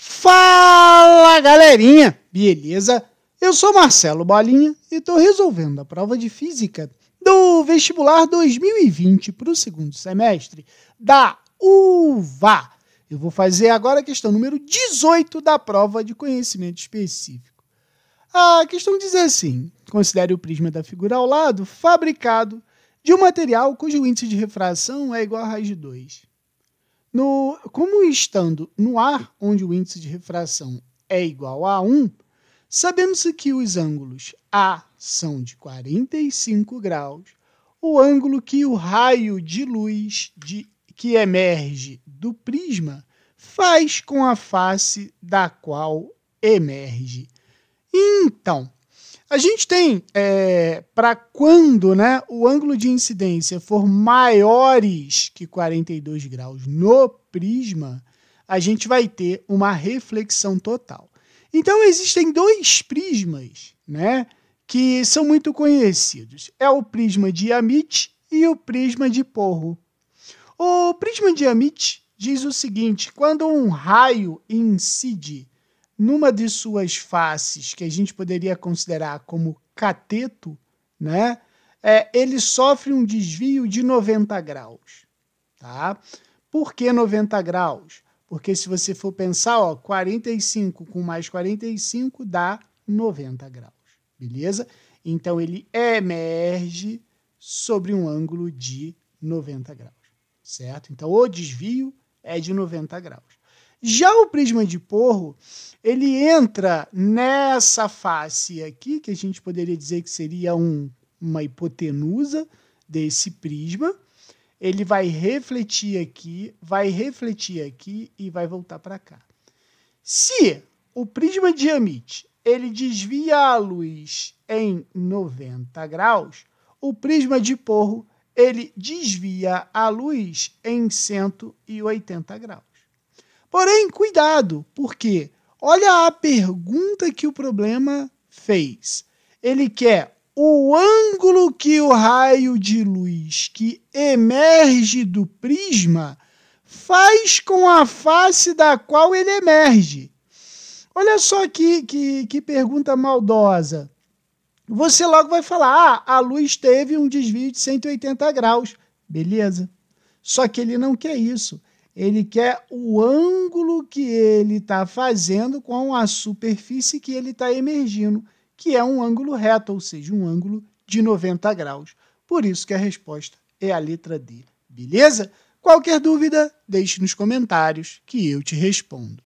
Fala galerinha, beleza? Eu sou Marcelo Bolinha e estou resolvendo a prova de física do vestibular 2020 para o segundo semestre da UVA. Eu vou fazer agora a questão número 18 da prova de conhecimento específico. A questão diz assim: considere o prisma da figura ao lado fabricado de um material cujo índice de refração é igual a raiz de 2. No, como estando no ar, onde o índice de refração é igual a 1, sabemos que os ângulos A são de 45 graus, o ângulo que o raio de luz de, que emerge do prisma faz com a face da qual emerge. Então, a gente tem é, para quando né, o ângulo de incidência for maiores que 42 graus no prisma, a gente vai ter uma reflexão total. Então existem dois prismas, né, que são muito conhecidos. É o prisma de Amit e o prisma de Porro. O prisma de Amit diz o seguinte: quando um raio incide numa de suas faces, que a gente poderia considerar como cateto, né, é, ele sofre um desvio de 90 graus. Tá? Por que 90 graus? Porque se você for pensar, ó, 45 com mais 45 dá 90 graus, beleza? Então ele emerge sobre um ângulo de 90 graus, certo? Então o desvio é de 90 graus. Já o prisma de Porro, ele entra nessa face aqui, que a gente poderia dizer que seria um, uma hipotenusa desse prisma. Ele vai refletir aqui, vai refletir aqui e vai voltar para cá. Se o prisma de Amit ele desvia a luz em 90 graus, o prisma de Porro ele desvia a luz em 180 graus. Porém, cuidado, porque olha a pergunta que o problema fez. Ele quer o ângulo que o raio de luz que emerge do prisma faz com a face da qual ele emerge. Olha só que, que, que pergunta maldosa. Você logo vai falar: ah, a luz teve um desvio de 180 graus. Beleza. Só que ele não quer isso. Ele quer o ângulo que ele está fazendo com a superfície que ele está emergindo, que é um ângulo reto, ou seja, um ângulo de 90 graus. Por isso que a resposta é a letra D. Beleza? Qualquer dúvida, deixe nos comentários que eu te respondo.